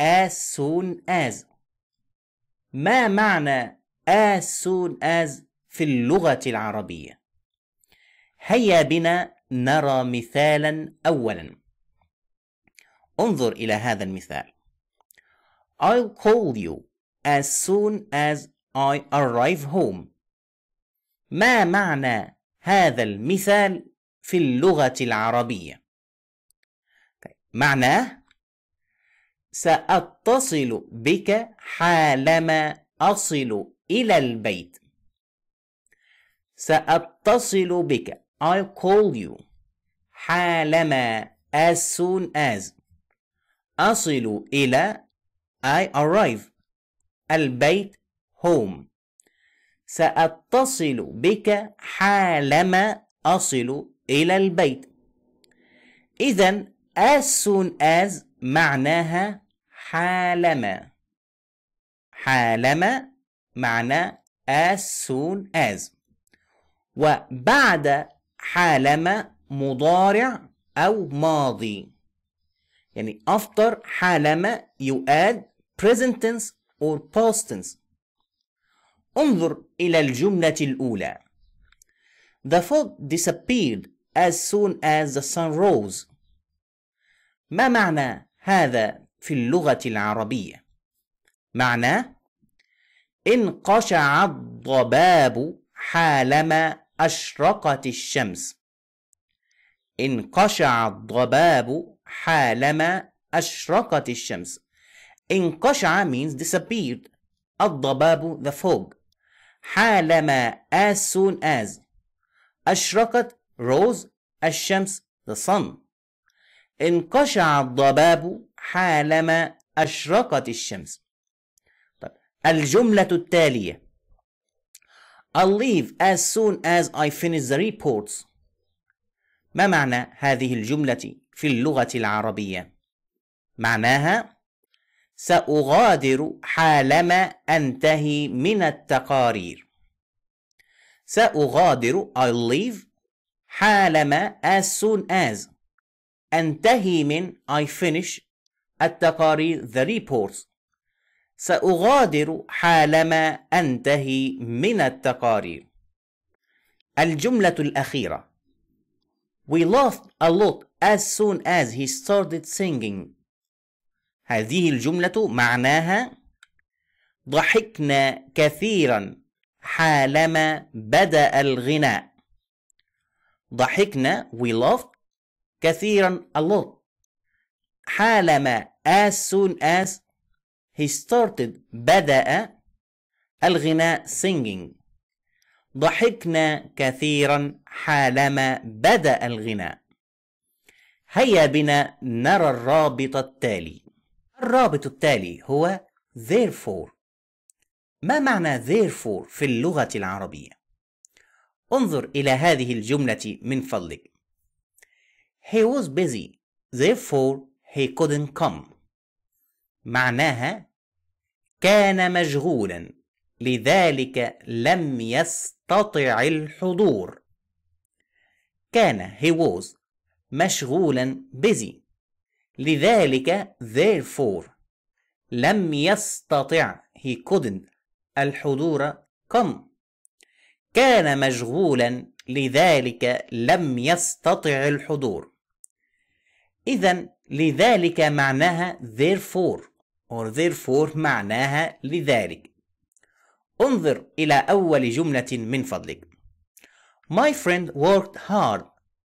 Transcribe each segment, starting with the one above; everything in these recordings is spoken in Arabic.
as soon as ما معنى as soon as في اللغة العربية هيا بنا نرى مثالا أولا انظر إلى هذا المثال I'll call you as soon as I arrive home ما معنى هذا المثال في اللغة العربية طيب، معناه سأتصل بك حالما أصل إلى البيت سأتصل بك I'll call you حالما as soon as أصل إلى I arrive البيت home سأتصل بك حالما أصل إلى البيت إذا as soon as معناها حالما حالما معنى as soon as وبعد حالما مضارع أو ماضي يعني after حالما you add present tense or past tense انظر إلى الجملة الأولى The fog disappeared as soon as the sun rose ما معنى هذا في اللغة العربية؟ معناه انقشع الضباب حالما أشرقت الشمس انقشع الضباب حالما أشرقت الشمس قشع means disappeared الضباب the fog حالما as soon as أشرقت rose الشمس the sun انقشع الضباب حالما أشرقت الشمس طب الجملة التالية I'll leave as soon as I finish the reports ما معنى هذه الجملة في اللغة العربية؟ معناها سأغادر حالما أنتهي من التقارير سأغادر I'll leave حالما as soon as أنتهي من I finish التقارير the reports سأغادر حالما أنتهي من التقارير الجملة الأخيرة We lost a lot as soon as he started singing هذه الجملة معناها ضحكنا كثيرا حالما بدأ الغناء ضحكنا we laughed كثيرا a lot حالما as soon as he started بدأ الغناء singing ضحكنا كثيرا حالما بدأ الغناء هيا بنا نرى الرابط التالي الرابط التالي هو therefore ما معنى therefore في اللغة العربية؟ انظر إلى هذه الجملة من فضلك He was busy. Therefore he couldn't come. معناها كان مشغولا لذلك لم يستطع الحضور كان he was مشغولا busy لذلك therefore لم يستطع he couldn't الحضور come كان مشغولا لذلك لم يستطع الحضور إذا لذلك معناها therefore or therefore معناها لذلك انظر إلى أول جملة من فضلك My friend worked hard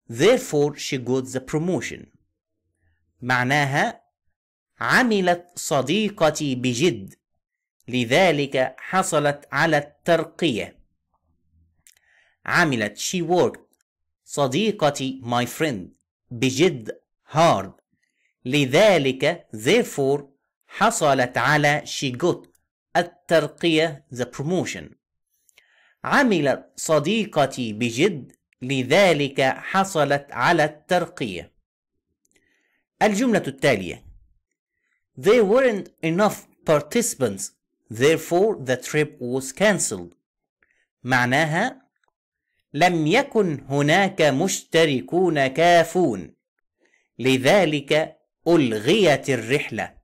therefore she got the promotion معناها عملت صديقتي بجد لذلك حصلت على الترقية عملت she worked صديقتي my friend بجد hard لذلك therefore حصلت على she got الترقية the promotion عملت صديقتي بجد لذلك حصلت على الترقية الجملة التالية There weren't enough participants therefore the trip was cancelled معناها لم يكن هناك مشتركون كافون لذلك ألغيت الرحلة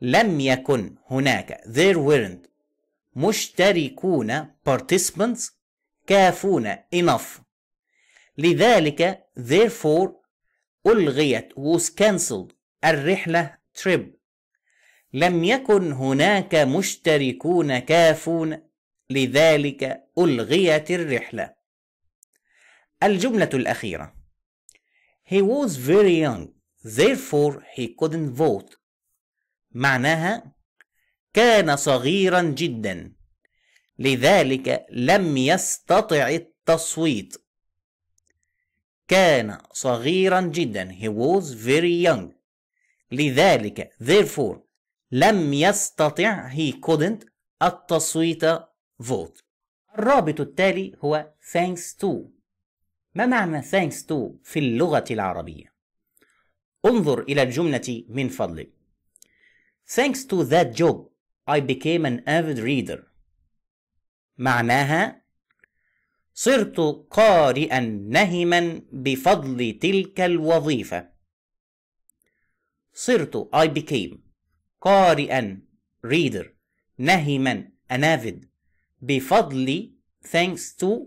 لم يكن هناك there weren't مشتركون participants كافون enough لذلك therefore ألغيت was cancelled الرحلة trip لم يكن هناك مشتركون كافون لذلك ألغيت الرحلة الجملة الأخيرة He was very young therefore he couldn't vote معناها كان صغيرا جدا لذلك لم يستطع التصويت كان صغيرا جدا he was very young لذلك therefore لم يستطع he couldn't التصويت vote الرابط التالي هو thanks to ما معنى thanks to في اللغة العربية؟ انظر إلى الجملة من فضلك Thanks to that job I became an avid reader معناها صرت قارئا نهما بفضل تلك الوظيفة صرت I became قارئا reader نهما an avid بفضل thanks to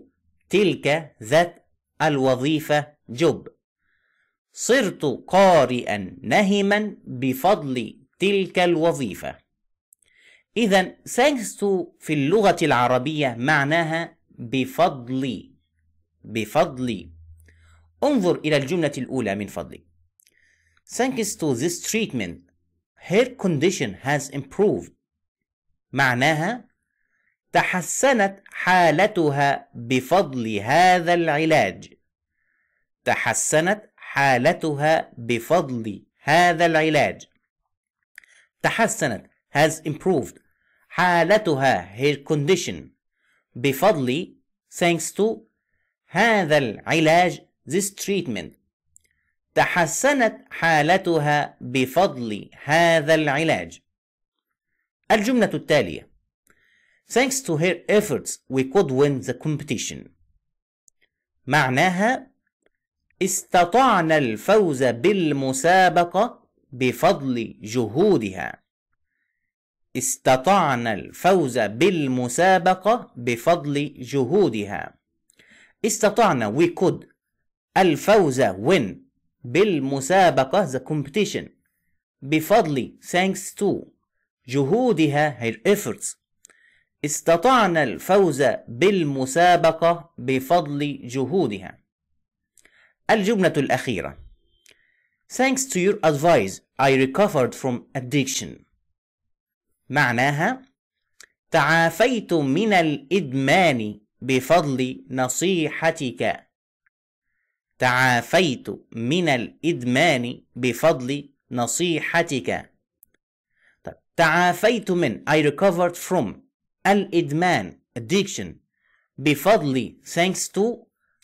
تلك that الوظيفة جب صرت قارئا نهما بفضل تلك الوظيفة إذا thanks to في اللغة العربية معناها بفضل بفضل انظر إلى الجملة الأولى من فضلك Thanks to this treatment her condition has improved معناها تحسنت حالتها بفضل هذا العلاج تحسنت حالتها بفضل هذا العلاج تحسنت has improved حالتها her condition بفضل thanks to هذا العلاج this treatment تحسنت حالتها بفضل هذا العلاج الجملة التالية Thanks to her efforts we could win the competition. معناها استطعنا الفوز بالمسابقة بفضل جهودها. استطعنا الفوز بالمسابقة بفضل جهودها. استطعنا we could الفوز win بالمسابقة the competition بفضل thanks to جهودها her efforts استطعنا الفوز بالمسابقة بفضل جهودها. الجملة الأخيرة Thanks to your advice I recovered from addiction. معناها تعافيت من الإدمان بفضل نصيحتك. تعافيت من الإدمان بفضل نصيحتك. طيب، تعافيت من I recovered from الإدمان addiction بفضل thanks to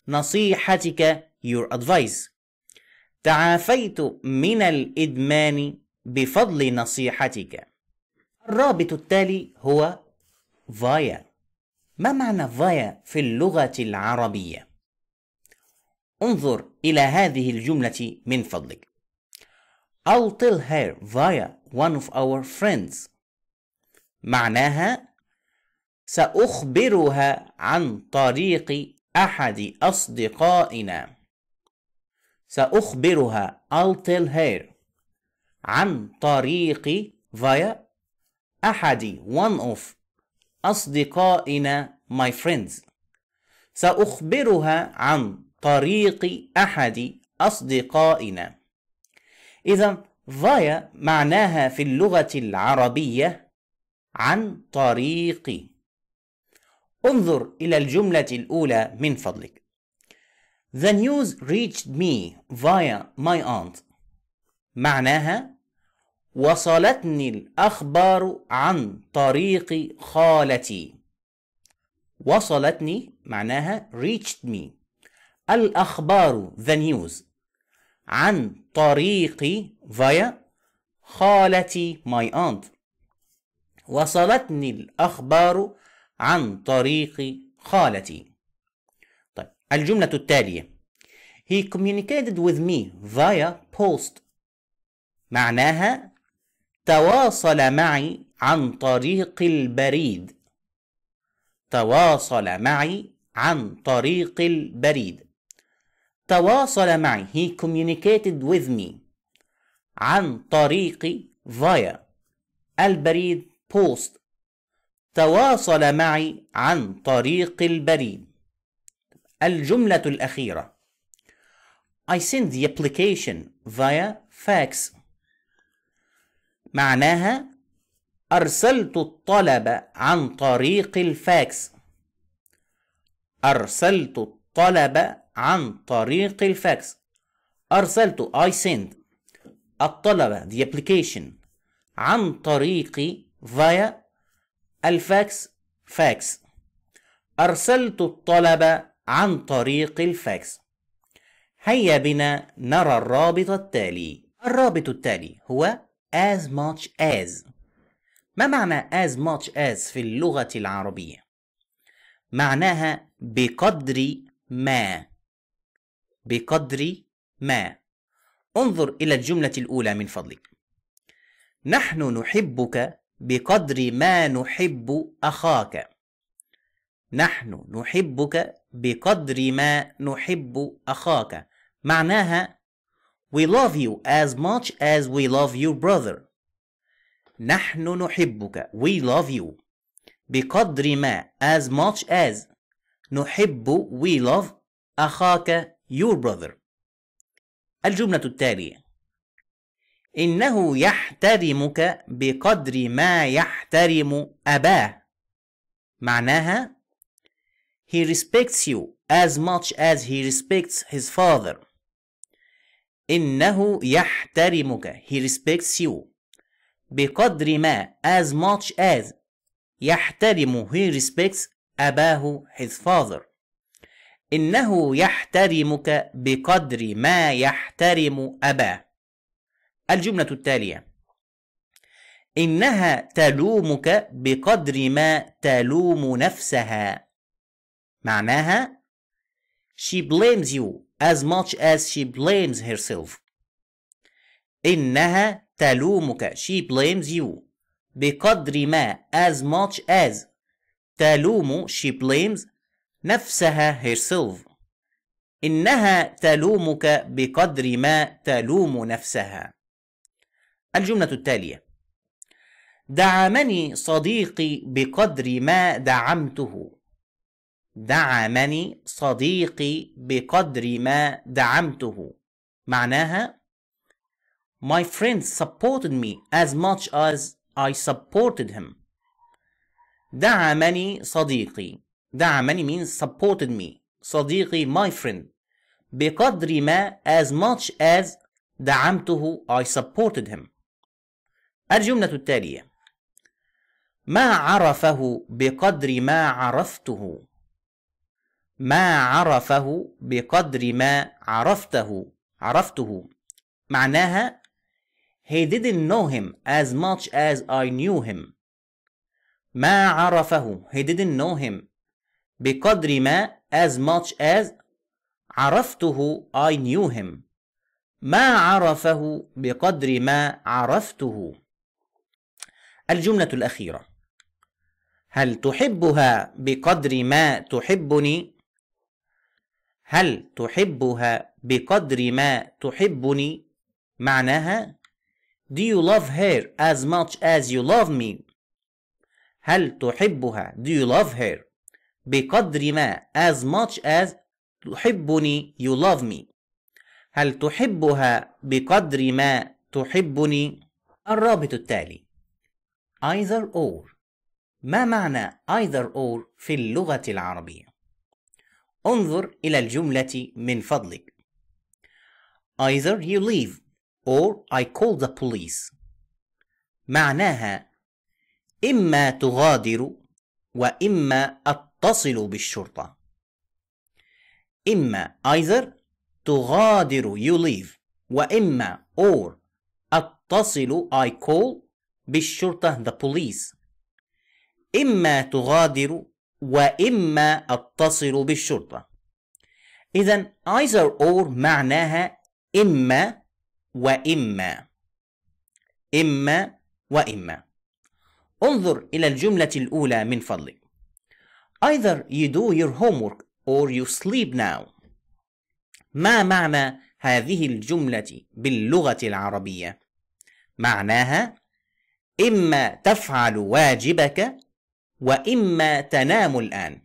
نصيحتك your advice تعافيت من الإدمان بفضل نصيحتك الرابط التالي هو فايا ما معنى فايا في اللغة العربية؟ انظر إلى هذه الجملة من فضلك I'll tell her via one of our friends معناها سأخبرها عن طريق أحد أصدقائنا سأخبرها I'll tell her عن طريق via أحد one of أصدقائنا my friends سأخبرها عن طريق أحد أصدقائنا إذا via معناها في اللغة العربية عن طريق انظر إلى الجملة الأولى من فضلك. The news reached me via my aunt. معناها وصلتني الأخبار عن طريق خالتي. وصلتني معناها reached me. الأخبار the news عن طريق via خالتي my aunt. وصلتني الأخبار عن طريق خالتي طيب الجملة التالية He communicated with me via post معناها تواصل معي عن طريق البريد تواصل معي عن طريق البريد تواصل معي he communicated with me عن طريق via البريد post تواصل معي عن طريق البريد الجملة الأخيرة I send the application via fax معناها أرسلت الطلب عن طريق الفاكس أرسلت الطلب عن طريق الفاكس أرسلت I send الطلب the application عن طريق via الفاكس فاكس أرسلت الطلب عن طريق الفاكس هيا بنا نرى الرابط التالي الرابط التالي هو as much as ما معنى as much as في اللغة العربية؟ معناها بقدر ما بقدر ما انظر إلى الجملة الأولى من فضلك نحن نحبك بقدر ما نحب أخاك نحن نحبك بقدر ما نحب أخاك معناها We love you as much as we love your brother نحن نحبك We love you بقدر ما as much as نحب we love أخاك your brother الجملة التالية إنه يحترمك بقدر ما يحترم أباه معناها He respects you as much as he respects his father إنه يحترمك He respects you بقدر ما as much as يحترم he respects أباه his father إنه يحترمك بقدر ما يحترم أباه الجملة التالية إنها تلومك بقدر ما تلوم نفسها معناها She blames you as much as she blames herself إنها تلومك she blames you بقدر ما as much as تلوم she blames نفسها herself إنها تلومك بقدر ما تلوم نفسها الجملة التالية دعمني صديقي بقدر ما دعمته دعمني صديقي بقدر ما دعمته معناها My friend supported me as much as I supported him دعمني صديقي دعمني means supported me صديقي my friend بقدر ما as much as دعمته I supported him الجملة التالية ما عرفه بقدر ما عرفته ما عرفه بقدر ما عرفته عرفته معناها He didn't know him as much as I knew him ما عرفه He didn't know him بقدر ما as much as عرفته I knew him ما عرفه بقدر ما عرفته الجملة الأخيرة هل تحبها بقدر ما تحبني؟ هل تحبها بقدر ما تحبني؟ معناها Do you love her as much as you love me? هل تحبها Do you love her? بقدر ما as much as تحبني you love me هل تحبها بقدر ما تحبني الرابط التالي either or ما معنى either or في اللغة العربية؟ انظر إلى الجملة من فضلك either you leave or I call the police معناها إما تغادر وإما أتصل بالشرطة إما either تغادر you leave وإما or أتصل I call بالشرطة the police إما تغادر وإما أتصل بالشرطة إذا either or معناها إما وإما إما وإما انظر إلى الجملة الأولى من فضلك Either you do your homework or you sleep now ما معنى هذه الجملة باللغة العربية؟ معناها إما تفعل واجبك وإما تنام الآن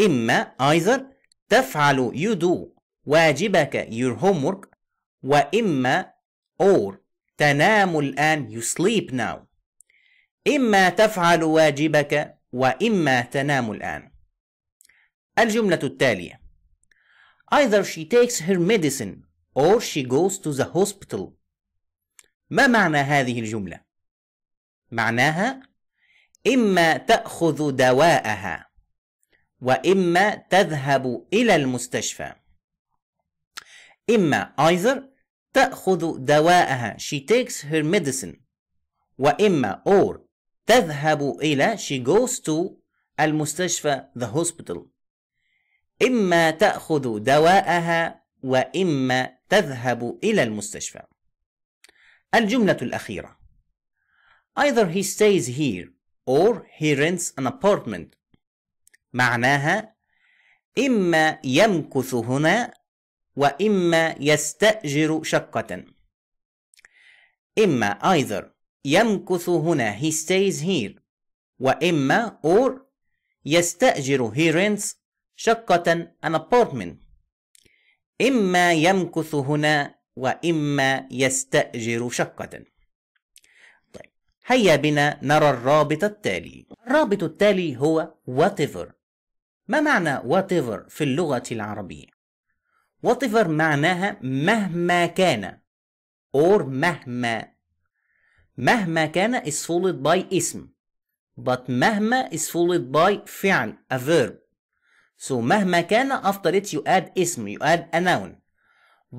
إما either تفعل you do واجبك your homework وإما or تنام الآن you sleep now إما تفعل واجبك وإما تنام الآن الجملة التالية Either she takes her medicine or she goes to the hospital ما معنى هذه الجملة؟ معناها إما تأخذ دواءها وإما تذهب إلى المستشفى إما either تأخذ دواءها she takes her medicine وإما or تذهب إلى she goes to المستشفى the hospital إما تأخذ دواءها وإما تذهب إلى المستشفى الجملة الأخيرة Either he stays here or he rents an apartment معناها إما يمكث هنا وإما يستأجر شقة إما either يمكث هنا he stays here وإما or يستأجر he rents شقة an apartment إما يمكث هنا وإما يستأجر شقة طيب هيا بنا نرى الرابط التالي الرابط التالي هو whatever ما معنى whatever في اللغة العربية؟ whatever معناها مهما كان or مهما مهما كان is followed by اسم but مهما is followed by فعل a verb so مهما كان after it you add اسم you add a noun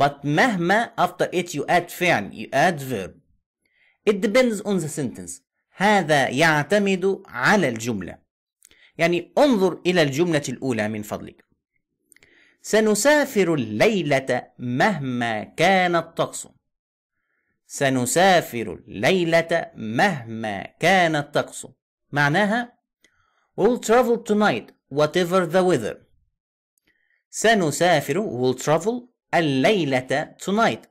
but مهما after it you add فعل you add verb it depends on the sentence هذا يعتمد على الجملة يعني انظر إلى الجملة الأولى من فضلك سنسافر الليلة مهما كان الطقس سنسافر الليلة مهما كان الطقس معناها We'll travel tonight whatever the weather سنسافر will travel الليلة tonight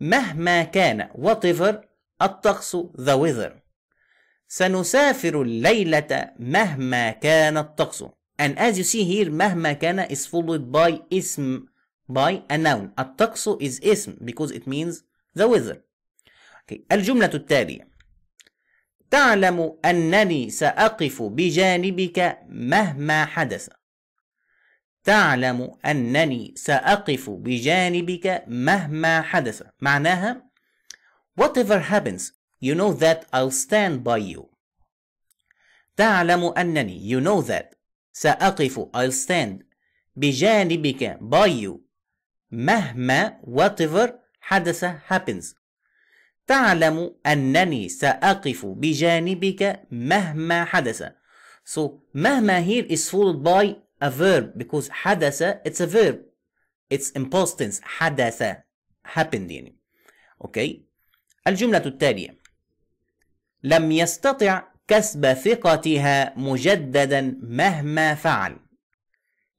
مهما كان whatever الطقس the weather سنسافر الليلة مهما كان الطقس and as you see here مهما كان is followed by اسم by a noun الطقس is اسم because it means the weather okay. الجملة التالية تعلم أنني سأقف بجانبك مهما حدث تعلم أنني سأقف بجانبك مهما حدث معناها Whatever happens you know that I'll stand by you تعلم أنني you know that سأقف I'll stand بجانبك by you مهما whatever حدث happens تعلم أنني سأقف بجانبك مهما حدث So مهما here is followed by a verb because حدث it's a verb it's impost tense حدث happened يعني اوكي الجملة التالية لم يستطع كسب ثقتها مجددا مهما فعل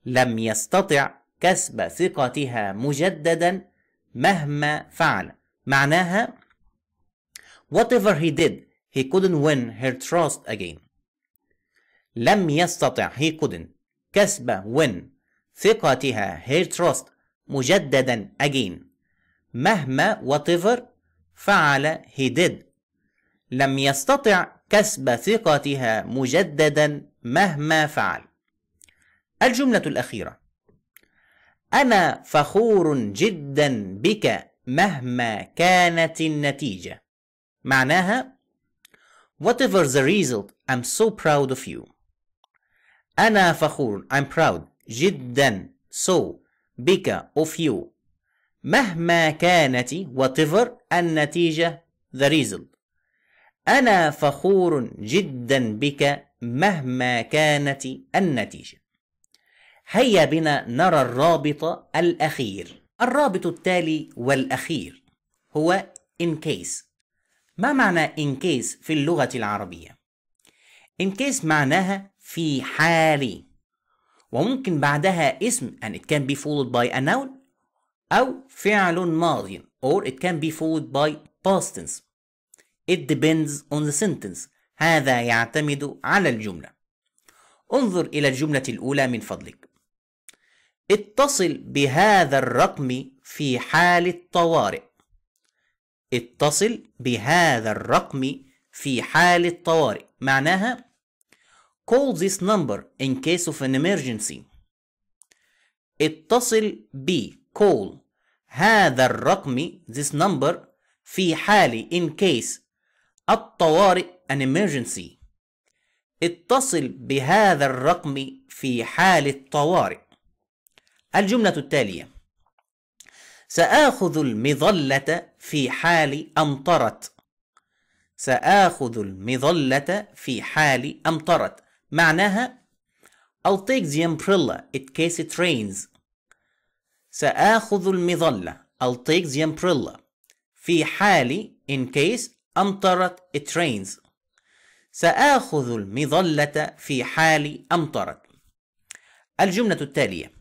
لم يستطع كسب ثقتها مجددا مهما فعل معناها whatever he did he couldn't win her trust again لم يستطع he couldn't كسب win ثقتها her trust مجددا again مهما whatever فعل he did لم يستطع كسب ثقتها مجددا مهما فعل الجملة الأخيرة أنا فخور جدا بك مهما كانت النتيجة معناها Whatever the result, I'm so proud of you أنا فخور I'm proud جدا so بك of you مهما كانت whatever النتيجة the result أنا فخور جدا بك مهما كانت النتيجة هيا بنا نرى الرابط الأخير الرابط التالي والأخير هو in case ما معنى in case في اللغة العربية؟ in case معناها في حالي وممكن بعدها اسم and it can be followed by a noun أو فعل ماضي or it can be followed by past tense it depends on the sentence هذا يعتمد على الجملة انظر إلى الجملة الأولى من فضلك اتصل بهذا الرقم في حال الطوارئ اتصل بهذا الرقم في حال الطوارئ معناها Call this number in case of an emergency. اتصل ب call هذا الرقم this number في حال in case الطوارئ an emergency اتصل بهذا الرقم في حال الطوارئ الجملة التالية سآخذ المظلة في حال أمطرت سآخذ المظلة في حال أمطرت معناها I'll take the umbrella in case it rains سآخذ المظلة I'll take the umbrella في حال in case أمطرت it rains سآخذ المظلة في حال أمطرت الجملة التالية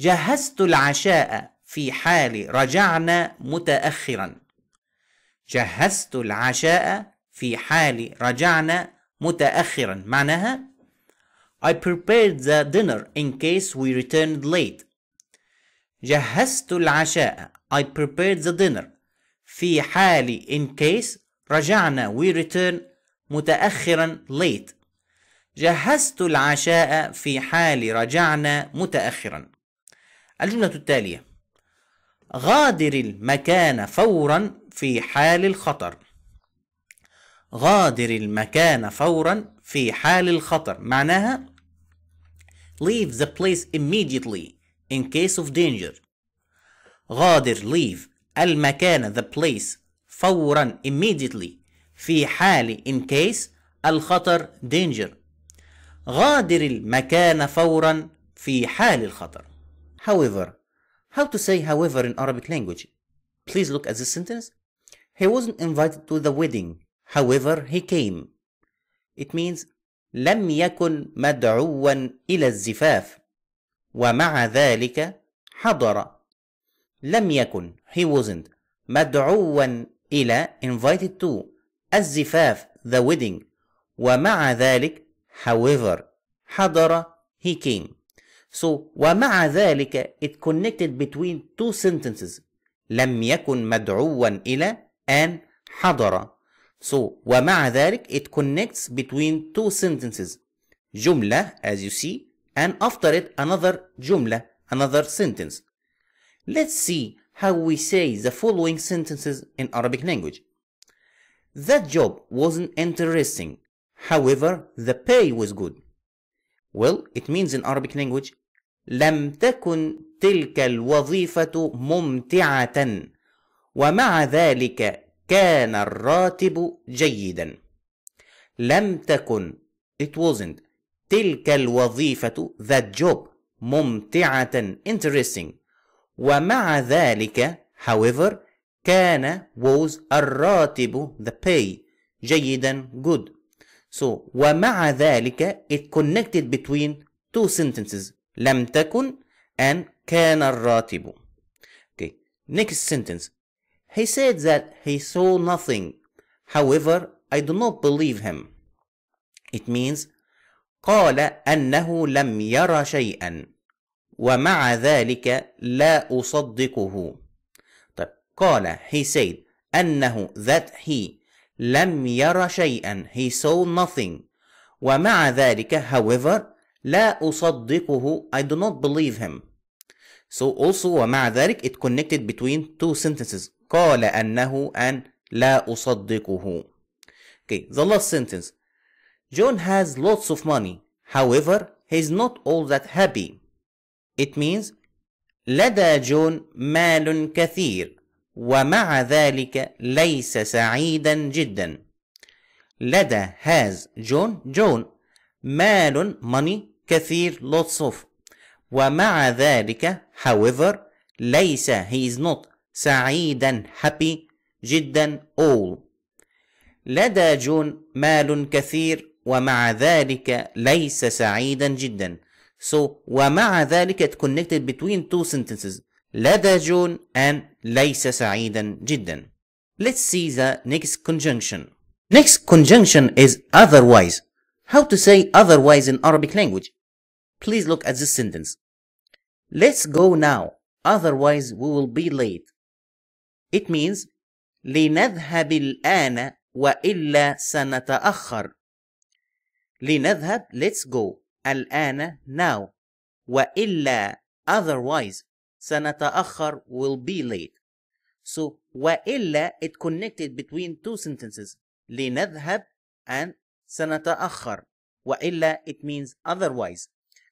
جهزت العشاء في حال رجعنا متأخرا جهزت العشاء في حال رجعنا متأخرا معناها I prepared the dinner in case we returned late جهزت العشاء I prepared the dinner في حال in case رجعنا we return متأخرا late جهزت العشاء في حال رجعنا متأخرا الجملة التالية غادر المكان فورا في حال الخطر غادر المكان فورا في حال الخطر معناها leave the place immediately in case of danger غادر leave المكان the place فورا immediately في حال in case الخطر danger غادر المكان فورا في حال الخطر however how to say however in Arabic language please look at this sentence he wasn't invited to the wedding however he came it means لم يكن مدعوا إلى الزفاف ومع ذلك حضر لم يكن he wasn't مدعوا إلى invited to الزفاف the wedding ومع ذلك however حضر he came so ومع ذلك it connected between two sentences لم يكن مدعوا إلى and حضر So ومع ذلك it connects between two sentences جملة as you see and after it another جملة another sentence. Let's see how we say the following sentences in Arabic language. That job wasn't interesting. However, the pay was good. Well, it means in Arabic language لم تكن تلك الوظيفة ممتعة ومع ذلك كان الراتب جيدا لم تكن it wasn't تلك الوظيفة that job ممتعة interesting ومع ذلك however كان was الراتب the pay جيدا good so ومع ذلك it connected between two sentences لم تكن and كان الراتب okay next sentence He said that he saw nothing. However, I do not believe him. It means قال أنه لم ير شيئا ومع ذلك لا أصدقه. طيب قال he said أنه that he لم ير شيئا he saw nothing ومع ذلك however لا أصدقه I do not believe him So also ومع ذلك it connected between two sentences قال أنه أن لا أصدقه. Okay, the last sentence. John has lots of money. However, he's not all that happy. It means لدى جون مال كثير ومع ذلك ليس سعيدا جدا. لدى has جون جون مال money كثير lots of ومع ذلك however ليس he is not سعيدا happy جدا all لدى جون مال كثير ومع ذلك ليس سعيدا جدا so ومع ذلك it connected between two sentences لدى جون and ليس سعيدا جدا let's see the next conjunction next conjunction is otherwise how to say otherwise in Arabic language please look at this sentence Let's go now, otherwise we will be late. It means لنذهب الآن وإلا سنتأخر. لنذهب let's go الآن now وإلا otherwise سنتأخر will be late. So وإلا it connected between two sentences لنذهب and سنتأخر وإلا it means otherwise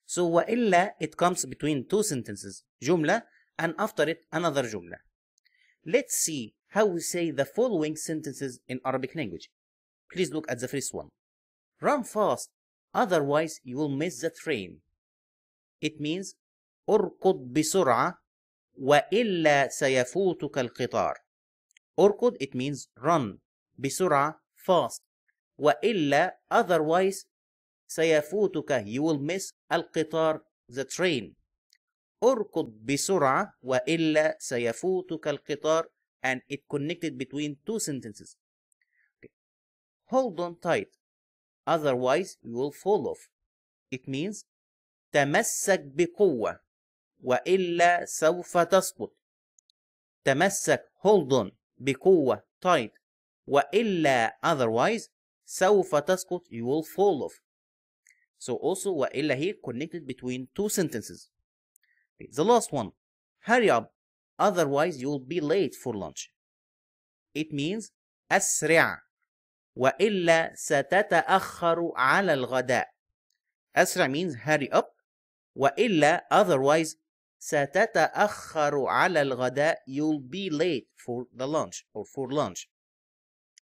so وإلا it comes between two sentences جملة and after it another جملة. Let's see how we say the following sentences in Arabic language. Please look at the first one. Run fast, otherwise you will miss the train. It means اركض بسرعة وإلا سيفوتك القطار. اركض it means run بسرعة fast وإلا otherwise سيفوتك you will miss القطار the train اركض بسرعة وإلا سيفوتك القطار and it connected between two sentences okay. hold on tight otherwise you will fall off it means تمسك بقوة وإلا سوف تسقط تمسك hold on بقوة tight وإلا otherwise سوف تسقط you will fall off So also وإلا هي connected between two sentences. Okay, the last one. Hurry up. Otherwise you'll be late for lunch. It means أسرع وإلا ستتأخر على الغداء. أسرع means hurry up وإلا otherwise ستتأخر على الغداء you'll be late for the lunch or for lunch.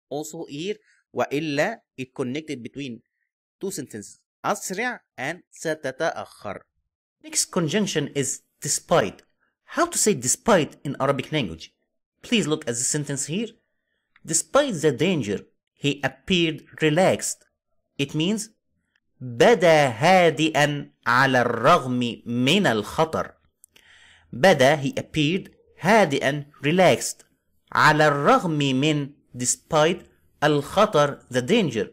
Also here وإلا it connected between two sentences. أسرع and ستتأخر. Next conjunction is despite. How to say despite in Arabic language? Please look at the sentence here. Despite the danger, he appeared relaxed. It means بدا هادئا على الرغم من الخطر. بدا he appeared هادئا relaxed على الرغم من despite الخطر the danger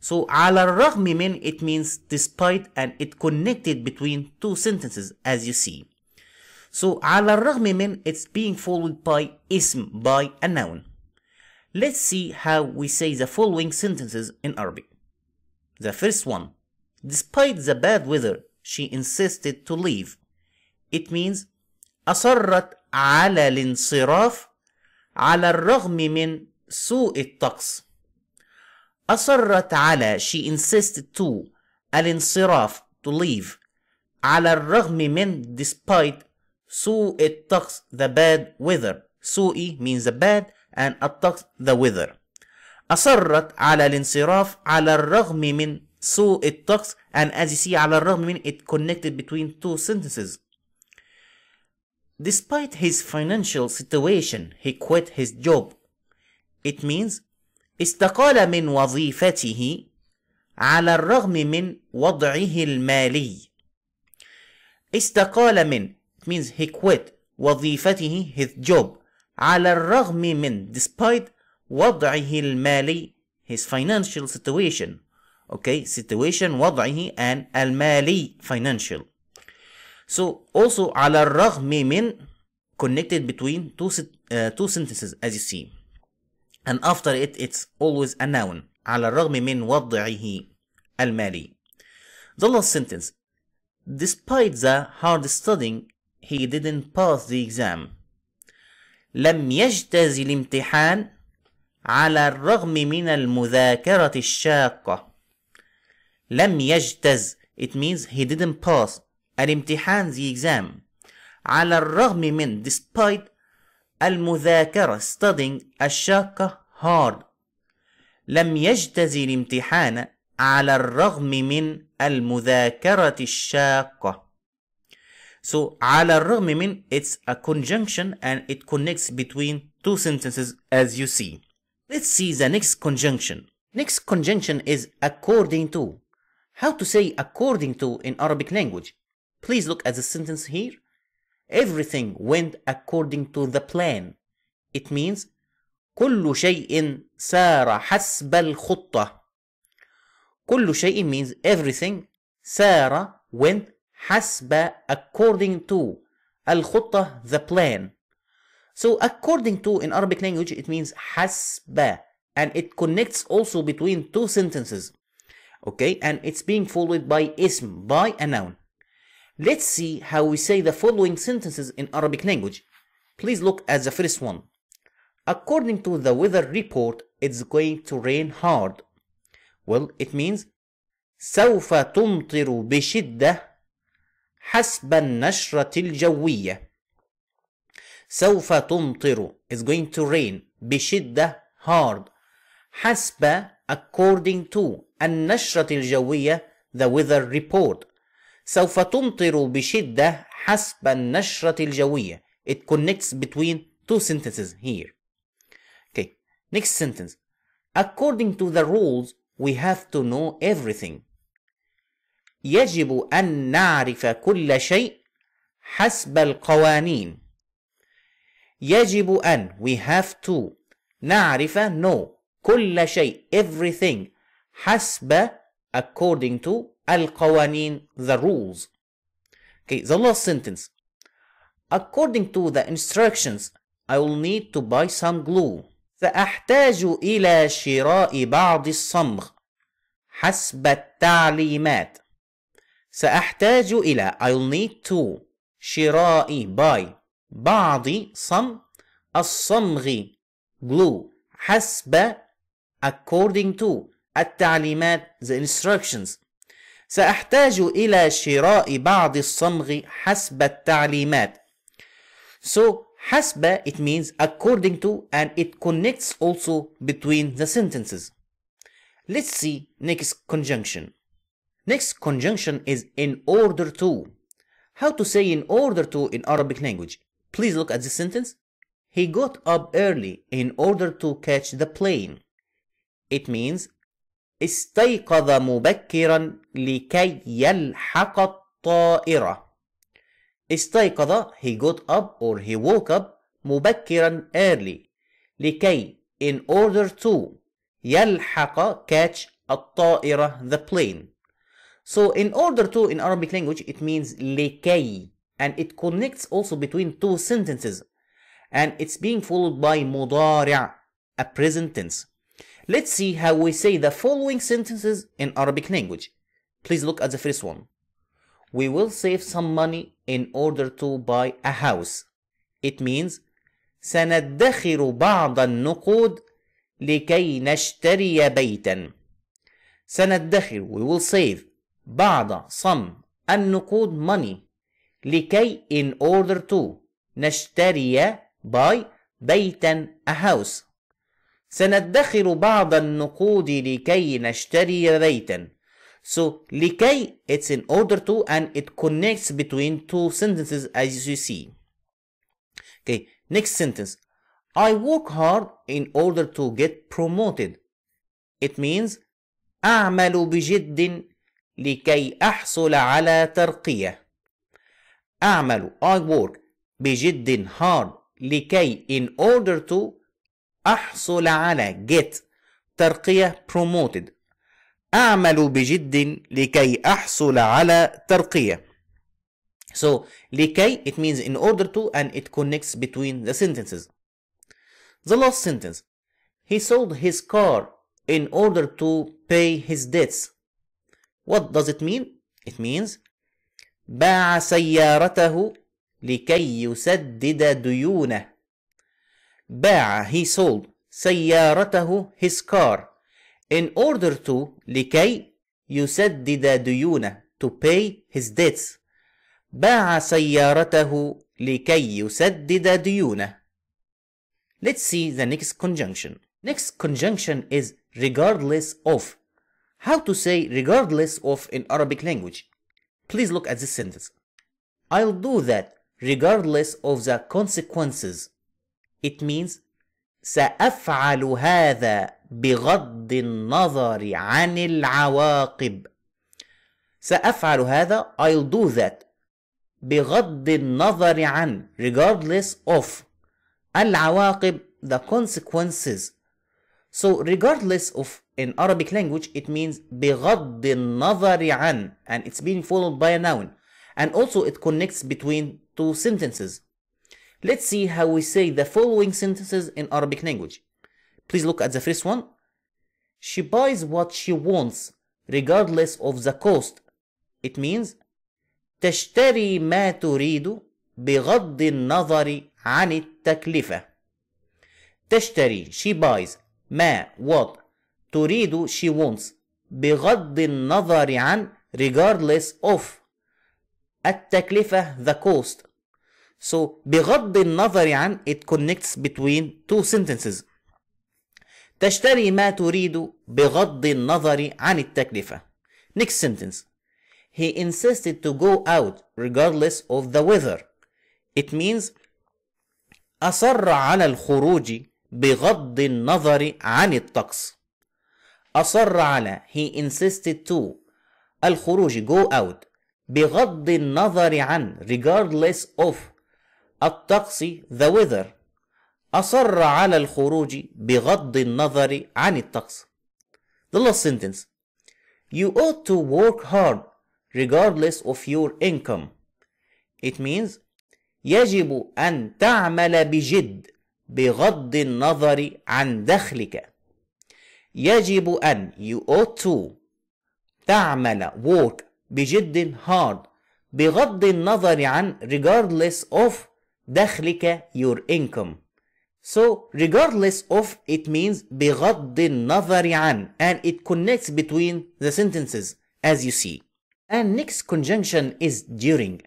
so على الرغم من it means despite and it connected between two sentences as you see. So على الرغم من it's being followed by ism by a noun. Let's see how we say the following sentences in Arabic. The first one. Despite the bad weather, she insisted to leave. It means أصرت على الانصراف على الرغم من سوء الطقس. أصرت على she insisted to الانصراف to leave على الرغم من despite سوء الطقس the bad weather سوء means the bad and الطقس the weather أصرت على الانصراف على الرغم من سوء الطقس and as you see على الرغم من it connected between two sentences Despite his financial situation, he quit his job. It means استقال من وظيفته على الرغم من وضعه المالي استقال من means he quit وظيفته his job على الرغم من despite وضعه المالي his financial situation okay situation وضعه and المالي financial so also على الرغم من connected between two, uh, two sentences as you see and after it it's always a noun على الرغم من وضعه المالي the last sentence despite the hard studying he didn't pass the exam لم يجتاز الامتحان على الرغم من المذاكرة الشاقة لم يجتاز it means he didn't pass الامتحان the exam على الرغم من despite المذاكرة studying الشاقة hard لم يجتز الامتحان على الرغم من المذاكرة الشاقة So على الرغم من it's a conjunction and it connects between two sentences as you see Let's see the next conjunction Next conjunction is according to How to say according to in Arabic language Please look at the sentence here everything went according to the plan. It means كل شيء سار حسب الخطة. كل شيء means everything سار went حسب according to الخطة the plan. So according to in Arabic language it means حسب and it connects also between two sentences. Okay, and it's being followed by ism, by a noun. Let's see how we say the following sentences in Arabic language. Please look at the first one. According to the weather report, it's going to rain hard. Well, it means سوف تمطر بشدة حسب النشرة الجوية. سوف تمطر is going to rain بشدة hard. حسب according to النشرة الجوية the weather report سوف تمطر بشدة حسب النشرة الجوية it connects between two sentences here okay next sentence according to the rules we have to know everything يجب أن نعرف كل شيء حسب القوانين يجب أن we have to نعرف know كل شيء everything حسب according to القوانين the rules okay the last sentence according to the instructions I will need to buy some glue سأحتاج إلى شراء بعض الصمغ حسب التعليمات سأحتاج إلى I will need to شراء buy بعض صم الصمغ glue حسب according to التعليمات the instructions سأحتاج إلى شراء بعض الصمغ حسب التعليمات. So حسب it means according to and it connects also between the sentences. Let's see next conjunction. Next conjunction is in order to. How to say in order to in Arabic language? Please look at the sentence. He got up early in order to catch the plane. It means استيقظ مبكرا لكي يلحق الطائرة استيقظ he got up or he woke up مبكرا early لكي in order to يلحق catch الطائرة the plane so in order to in Arabic language it means لكي and it connects also between two sentences and it's being followed by مضارع a present tense let's see how we say the following sentences in Arabic language Please look at the first one. We will save some money in order to buy a house. It means سندخر بعض النقود لكي نشتري بيتا. سندخر we will save بعض some النقود money لكي in order to نشتري buy بيتا a house. سندخر بعض النقود لكي نشتري بيتا. So لكي it's in order to and it connects between two sentences as you see. Okay, next sentence. I work hard in order to get promoted. It means أعمل بجد لكي أحصل على ترقية. أعمل I work بجد hard لكي in order to أحصل على get ترقية promoted أعمل بجد لكي أحصل على ترقية So لكي it means in order to and it connects between the sentences The last sentence He sold his car in order to pay his debts What does it mean? It means باع سيارته لكي يسدد ديونه باع he sold سيارته his car in order to لكي يسدد ديونه to pay his debts باع سيارته لكي يسدد ديونه Let's see the next conjunction. Next conjunction is regardless of. How to say regardless of in Arabic language? Please look at this sentence. I'll do that regardless of the consequences. It means سأفعل هذا بغض النظر عن العواقب سأفعل هذا I'll do that بغض النظر عن regardless of العواقب the consequences so regardless of in Arabic language it means بغض النظر عن and it's being followed by a noun and also it connects between two sentences let's see how we say the following sentences in Arabic language Please look at the first one. She buys what she wants regardless of the cost. It means تشتري ما تريد بغض النظر عن التكلفة. تشتري she buys ما what تريد she wants بغض النظر عن regardless of التكلفة the cost. So بغض النظر عن it connects between two sentences. تشتري ما تريد بغض النظر عن التكلفة Next sentence He insisted to go out regardless of the weather It means أصر على الخروج بغض النظر عن الطقس أصر على he insisted to الخروج go out بغض النظر عن regardless of الطقس the weather أصر على الخروج بغض النظر عن الطقس. The last sentence You ought to work hard regardless of your income. It means يجب أن تعمل بجد بغض النظر عن دخلك. يجب أن you ought to تعمل work بجد hard بغض النظر عن regardless of دخلك your income. So regardless of it means بغض النظر عن and it connects between the sentences as you see. And next conjunction is during.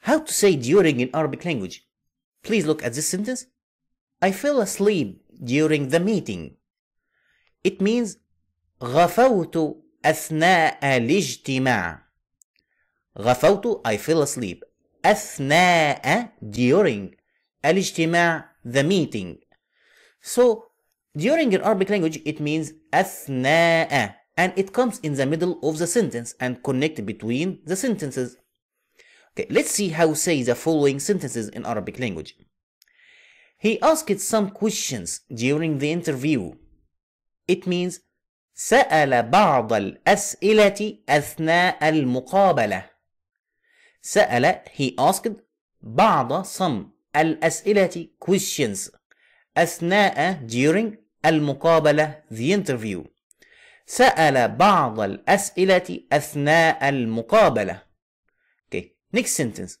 How to say during in Arabic language? Please look at this sentence. I fell asleep during the meeting. It means غفوت أثناء الاجتماع. غفوت I fell asleep. أثناء during الاجتماع the meeting. So during in Arabic language it means أثناء and it comes in the middle of the sentence and connect between the sentences. Okay, let's see how say the following sentences in Arabic language. He asked some questions during the interview. It means سأل بعض الأسئلة أثناء المقابلة. سأل he asked بعض some الأسئلة questions أثناء during المقابلة the interview سأل بعض الأسئلة أثناء المقابلة okay. Next sentence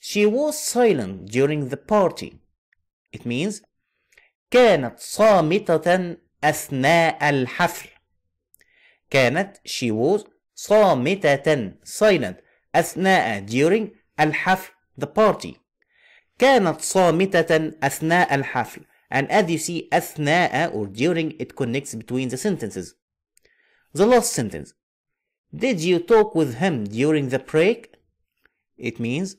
She was silent during the party It means كانت صامتة أثناء الحفل كانت she was صامتة silent أثناء during الحفل the party كانت صامتة أثناء الحفل and as you see أثناء or during it connects between the sentences The last sentence Did you talk with him during the break? It means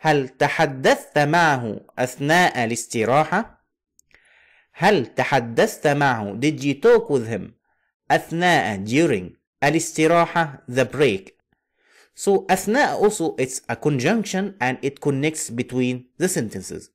هل تحدثت معه أثناء الاستراحة؟ هل تحدثت معه did you talk with him أثناء during الاستراحة the break So أثناء also it's a conjunction and it connects between the sentences.